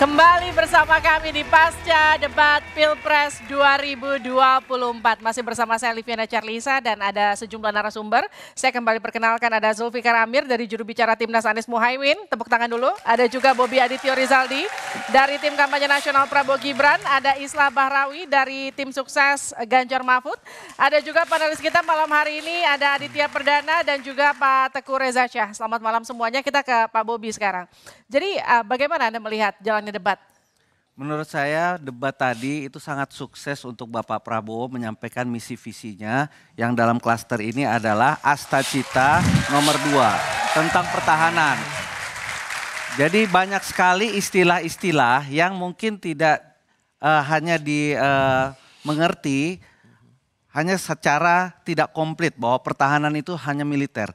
Kembali bersama kami di Pasca Debat Pilpres 2024. Masih bersama saya Liviana Charlisa dan ada sejumlah narasumber. Saya kembali perkenalkan ada Zulfikar Amir dari juru bicara Timnas Anies Muhaimin. Tepuk tangan dulu. Ada juga Bobi Adityo Rizaldi dari tim kampanye nasional Prabowo Gibran. Ada Isla Bahrawi dari tim sukses Ganjar Mahfud. Ada juga panelis kita malam hari ini ada Aditya Perdana dan juga Pak Teku Reza Syah. Selamat malam semuanya. Kita ke Pak Bobi sekarang. Jadi uh, bagaimana Anda melihat jalannya debat? Menurut saya debat tadi itu sangat sukses untuk Bapak Prabowo menyampaikan misi visinya yang dalam klaster ini adalah Asta Cita nomor 2 tentang pertahanan. Jadi banyak sekali istilah-istilah yang mungkin tidak uh, hanya di uh, mengerti hanya secara tidak komplit bahwa pertahanan itu hanya militer.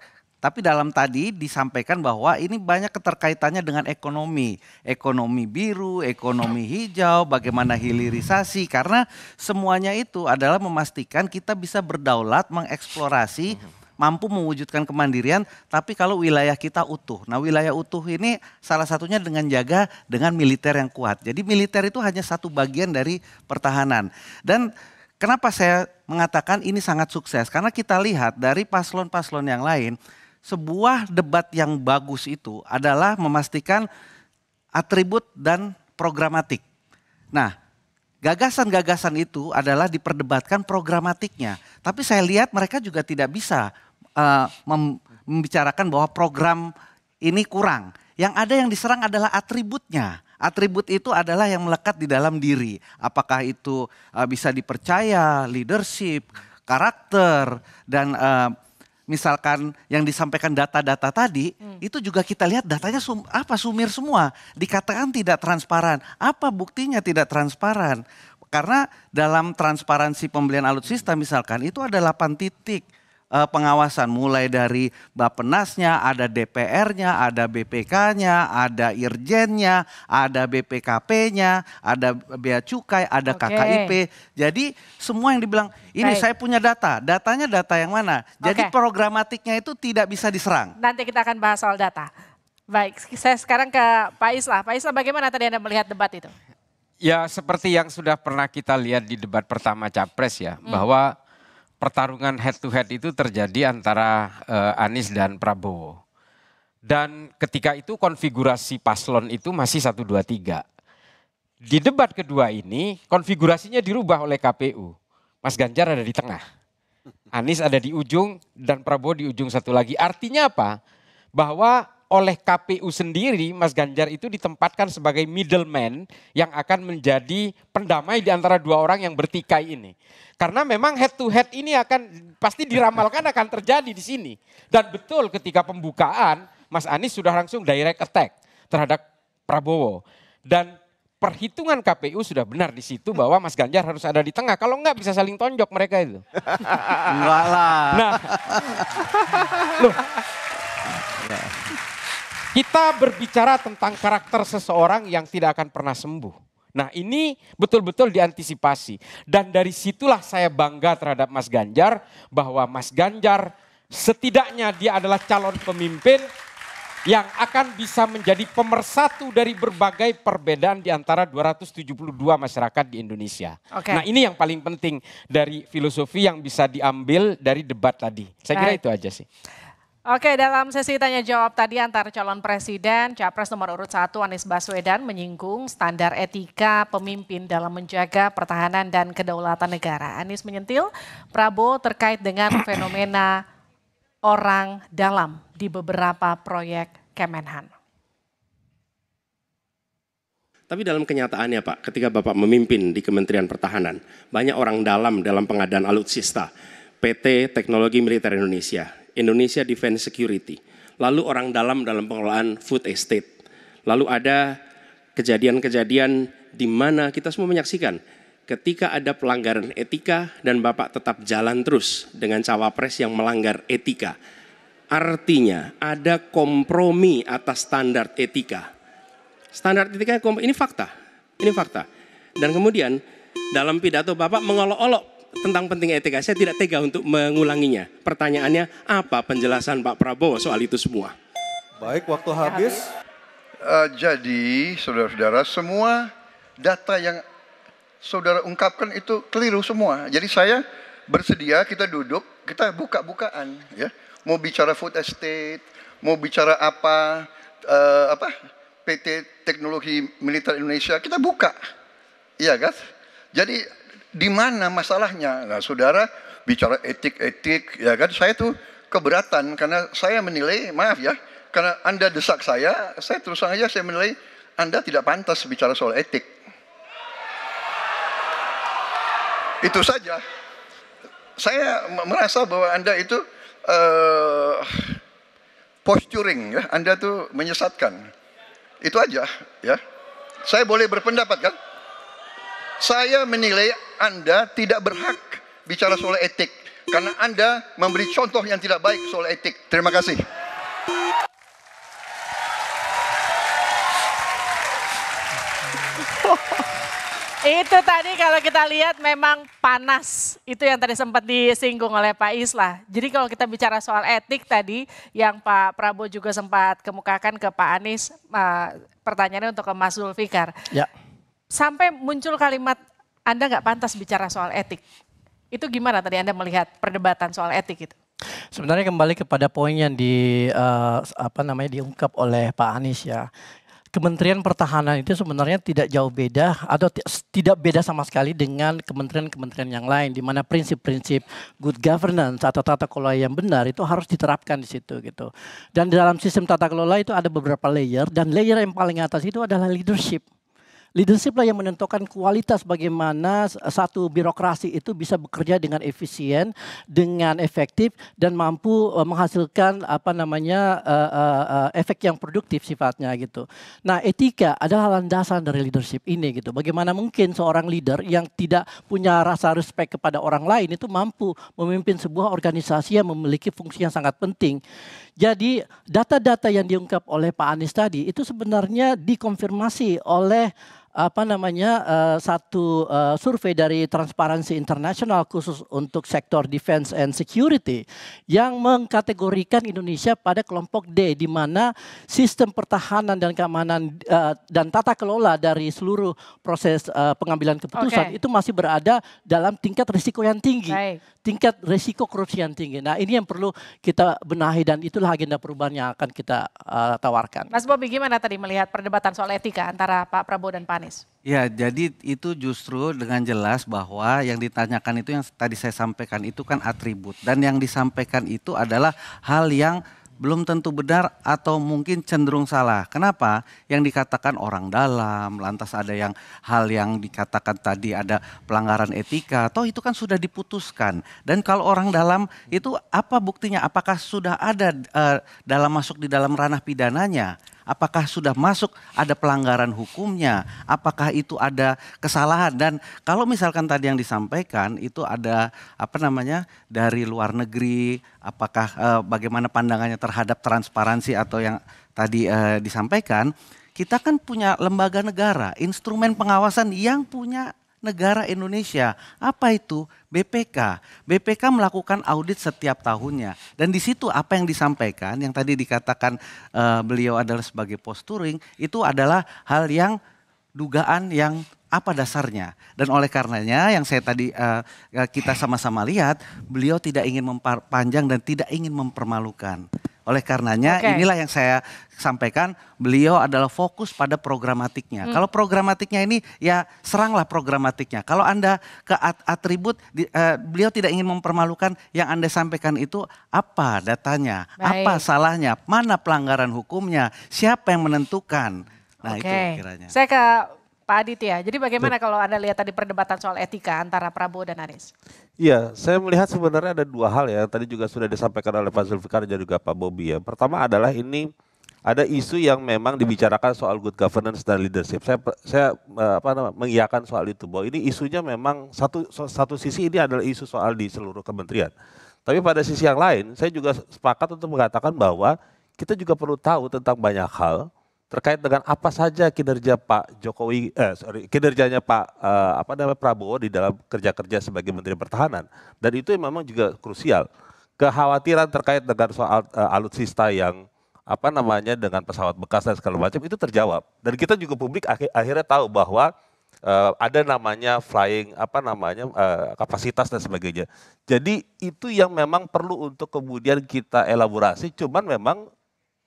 Tapi dalam tadi disampaikan bahwa ini banyak keterkaitannya dengan ekonomi. Ekonomi biru, ekonomi hijau, bagaimana hilirisasi. Karena semuanya itu adalah memastikan kita bisa berdaulat mengeksplorasi mampu mewujudkan kemandirian tapi kalau wilayah kita utuh. Nah, wilayah utuh ini salah satunya dengan jaga dengan militer yang kuat. Jadi militer itu hanya satu bagian dari pertahanan. Dan kenapa saya mengatakan ini sangat sukses? Karena kita lihat dari paslon-paslon yang lain sebuah debat yang bagus itu adalah memastikan atribut dan programatik. Nah, gagasan-gagasan itu adalah diperdebatkan programatiknya. Tapi saya lihat mereka juga tidak bisa uh, membicarakan bahwa program ini kurang. Yang ada yang diserang adalah atributnya. Atribut itu adalah yang melekat di dalam diri. Apakah itu uh, bisa dipercaya, leadership, karakter, dan uh, misalkan yang disampaikan data-data tadi, hmm. itu juga kita lihat datanya sum, apa sumir semua. Dikatakan tidak transparan. Apa buktinya tidak transparan? Karena dalam transparansi pembelian alutsista misalkan itu ada 8 titik. Eh, pengawasan mulai dari bapenasnya, ada DPR-nya, ada BPK-nya, ada Irjen-nya, ada BPKP-nya, ada Bea Cukai, ada okay. KKIP. Jadi semua yang dibilang ini Baik. saya punya data, datanya data yang mana? Jadi okay. programatiknya itu tidak bisa diserang. Nanti kita akan bahas soal data. Baik, saya sekarang ke Pak Islah. Pak Islah bagaimana tadi Anda melihat debat itu? Ya seperti yang sudah pernah kita lihat di debat pertama Capres ya, hmm. bahwa pertarungan head to head itu terjadi antara uh, Anies dan Prabowo. Dan ketika itu konfigurasi paslon itu masih 1 2 3. Di debat kedua ini konfigurasinya dirubah oleh KPU. Mas Ganjar ada di tengah. Anies ada di ujung dan Prabowo di ujung satu lagi. Artinya apa? Bahwa oleh KPU sendiri Mas Ganjar itu ditempatkan sebagai middleman yang akan menjadi pendamai di antara dua orang yang bertikai ini. Karena memang head to head ini akan pasti diramalkan akan terjadi di sini. Dan betul ketika pembukaan Mas Anies sudah langsung direct attack terhadap Prabowo. Dan perhitungan KPU sudah benar di situ bahwa Mas Ganjar harus ada di tengah. Kalau enggak bisa saling tonjok mereka itu. enggak lah. Nah, loh, ya. Kita berbicara tentang karakter seseorang yang tidak akan pernah sembuh. Nah ini betul-betul diantisipasi. Dan dari situlah saya bangga terhadap Mas Ganjar bahwa Mas Ganjar setidaknya dia adalah calon pemimpin yang akan bisa menjadi pemersatu dari berbagai perbedaan di antara 272 masyarakat di Indonesia. Okay. Nah ini yang paling penting dari filosofi yang bisa diambil dari debat tadi. Saya Baik. kira itu aja sih. Oke, dalam sesi tanya jawab tadi antar calon presiden, capres nomor urut satu Anies Baswedan menyinggung standar etika pemimpin dalam menjaga pertahanan dan kedaulatan negara. Anies menyentil Prabowo terkait dengan fenomena orang dalam di beberapa proyek Kemenhan. Tapi dalam kenyataannya Pak, ketika Bapak memimpin di Kementerian Pertahanan, banyak orang dalam dalam pengadaan alutsista PT Teknologi Militer Indonesia Indonesia Defense Security. Lalu orang dalam dalam pengelolaan food estate. Lalu ada kejadian-kejadian di mana kita semua menyaksikan ketika ada pelanggaran etika dan Bapak tetap jalan terus dengan cawapres yang melanggar etika. Artinya ada kompromi atas standar etika. Standar etika ini fakta. Ini fakta. Dan kemudian dalam pidato Bapak mengolok-olok tentang pentingnya etika. Saya tidak tega untuk mengulanginya. Pertanyaannya, apa penjelasan Pak Prabowo soal itu semua? Baik, waktu habis. Uh, jadi, saudara-saudara, semua data yang saudara ungkapkan itu keliru semua. Jadi saya bersedia kita duduk, kita buka-bukaan, ya. Mau bicara food estate, mau bicara apa, uh, apa PT Teknologi Militer Indonesia, kita buka, iya guys. Kan? Jadi di mana masalahnya? Nah, saudara bicara etik-etik, ya kan? Saya tuh keberatan karena saya menilai, maaf ya, karena Anda desak saya, saya terus saja saya menilai Anda tidak pantas bicara soal etik. Itu saja. Saya merasa bahwa Anda itu uh, posturing, ya. Anda tuh menyesatkan. Itu aja, ya. Saya boleh berpendapat kan? Saya menilai Anda tidak berhak bicara soal etik. Karena Anda memberi contoh yang tidak baik soal etik. Terima kasih. Itu tadi kalau kita lihat memang panas. Itu yang tadi sempat disinggung oleh Pak Islah. Jadi kalau kita bicara soal etik tadi yang Pak Prabowo juga sempat kemukakan ke Pak Anies, uh, pertanyaannya untuk ke Mas Zulfikar. Ya sampai muncul kalimat Anda nggak pantas bicara soal etik. Itu gimana tadi Anda melihat perdebatan soal etik itu? Sebenarnya kembali kepada poin yang di uh, apa namanya diungkap oleh Pak Anies ya. Kementerian Pertahanan itu sebenarnya tidak jauh beda atau tidak beda sama sekali dengan kementerian-kementerian yang lain di mana prinsip-prinsip good governance atau tata kelola yang benar itu harus diterapkan di situ gitu. Dan dalam sistem tata kelola itu ada beberapa layer dan layer yang paling atas itu adalah leadership. Leadership lah yang menentukan kualitas bagaimana satu birokrasi itu bisa bekerja dengan efisien, dengan efektif dan mampu e, menghasilkan apa namanya e, e, efek yang produktif sifatnya gitu. Nah, etika adalah landasan dari leadership ini gitu. Bagaimana mungkin seorang leader yang tidak punya rasa respect kepada orang lain itu mampu memimpin sebuah organisasi yang memiliki fungsi yang sangat penting. Jadi data-data yang diungkap oleh Pak Anies tadi itu sebenarnya dikonfirmasi oleh apa namanya uh, satu uh, survei dari Transparency International khusus untuk sektor defense and security yang mengkategorikan Indonesia pada kelompok D di mana sistem pertahanan dan keamanan uh, dan tata kelola dari seluruh proses uh, pengambilan keputusan okay. itu masih berada dalam tingkat risiko yang tinggi, tingkat risiko korupsi yang tinggi. Nah, ini yang perlu kita benahi dan itulah agenda perubahan yang akan kita uh, tawarkan. Mas Bobi gimana tadi melihat perdebatan soal etika antara Pak Prabowo dan Pak Anies? Ya, jadi itu justru dengan jelas bahwa yang ditanyakan itu yang tadi saya sampaikan itu kan atribut dan yang disampaikan itu adalah hal yang belum tentu benar atau mungkin cenderung salah. Kenapa? Yang dikatakan orang dalam, lantas ada yang hal yang dikatakan tadi ada pelanggaran etika, atau itu kan sudah diputuskan. Dan kalau orang dalam itu apa buktinya? Apakah sudah ada uh, dalam masuk di dalam ranah pidananya? apakah sudah masuk ada pelanggaran hukumnya, apakah itu ada kesalahan dan kalau misalkan tadi yang disampaikan itu ada apa namanya dari luar negeri, apakah eh, bagaimana pandangannya terhadap transparansi atau yang tadi eh, disampaikan, kita kan punya lembaga negara, instrumen pengawasan yang punya negara Indonesia. Apa itu? BPK. BPK melakukan audit setiap tahunnya. Dan di situ apa yang disampaikan, yang tadi dikatakan uh, beliau adalah sebagai posturing, itu adalah hal yang dugaan yang apa dasarnya dan oleh karenanya yang saya tadi uh, kita sama-sama lihat beliau tidak ingin memperpanjang dan tidak ingin mempermalukan oleh karenanya okay. inilah yang saya sampaikan beliau adalah fokus pada programatiknya. Hmm. Kalau programatiknya ini ya seranglah programatiknya. Kalau Anda ke at atribut di, uh, beliau tidak ingin mempermalukan yang Anda sampaikan itu apa datanya, Baik. apa salahnya, mana pelanggaran hukumnya, siapa yang menentukan. Nah, okay. itu kiranya. Saya ke Pak Aditya, jadi bagaimana iya. kalau Anda lihat tadi perdebatan soal etika antara Prabowo dan Anies? Iya, saya melihat sebenarnya ada dua hal ya, tadi juga sudah disampaikan oleh Pak Zulfikar dan juga Pak Bobi ya. Pertama adalah ini ada isu yang memang dibicarakan soal good governance dan leadership. Saya saya eh, apa namanya mengiakan soal itu bahwa ini isunya memang satu satu sisi ini adalah isu soal di seluruh kementerian. Tapi pada sisi yang lain, saya juga sepakat untuk mengatakan bahwa kita juga perlu tahu tentang banyak hal terkait dengan apa saja kinerja Pak Jokowi, eh, sorry, kinerjanya Pak eh, apa namanya Prabowo di dalam kerja-kerja sebagai Menteri Pertahanan. Dan itu memang juga krusial. Kekhawatiran terkait dengan soal eh, alutsista yang apa namanya dengan pesawat bekas dan segala macam itu terjawab. Dan kita juga publik akhir, akhirnya tahu bahwa eh, ada namanya flying apa namanya eh, kapasitas dan sebagainya. Jadi itu yang memang perlu untuk kemudian kita elaborasi. Cuman memang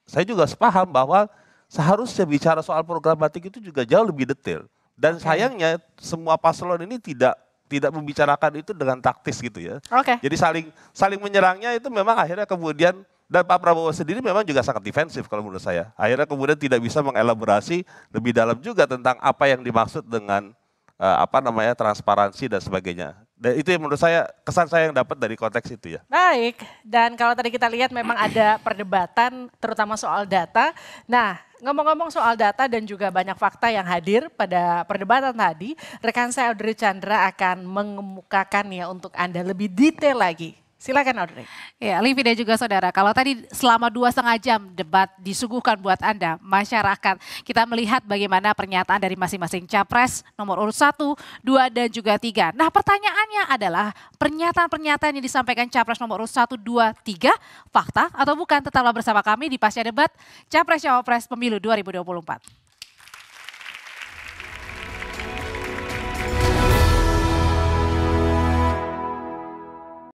saya juga sepaham bahwa seharusnya bicara soal programatik itu juga jauh lebih detail. Dan okay. sayangnya semua paslon ini tidak tidak membicarakan itu dengan taktis gitu ya. Okay. Jadi saling saling menyerangnya itu memang akhirnya kemudian dan Pak Prabowo sendiri memang juga sangat defensif kalau menurut saya. Akhirnya kemudian tidak bisa mengelaborasi lebih dalam juga tentang apa yang dimaksud dengan uh, apa namanya transparansi dan sebagainya. Dan itu yang menurut saya kesan saya yang dapat dari konteks itu ya. Baik, dan kalau tadi kita lihat memang ada perdebatan terutama soal data. Nah, ngomong-ngomong soal data dan juga banyak fakta yang hadir pada perdebatan tadi, rekan saya Audrey Chandra akan mengemukakannya untuk Anda lebih detail lagi Silakan Audrey. Ya, Livi dan juga saudara, kalau tadi selama dua setengah jam debat disuguhkan buat Anda, masyarakat, kita melihat bagaimana pernyataan dari masing-masing capres nomor urut satu, dua dan juga tiga. Nah pertanyaannya adalah pernyataan-pernyataan yang disampaikan capres nomor urut satu, dua, tiga, fakta atau bukan? Tetaplah bersama kami di Pasca Debat Capres Cawapres Pemilu 2024.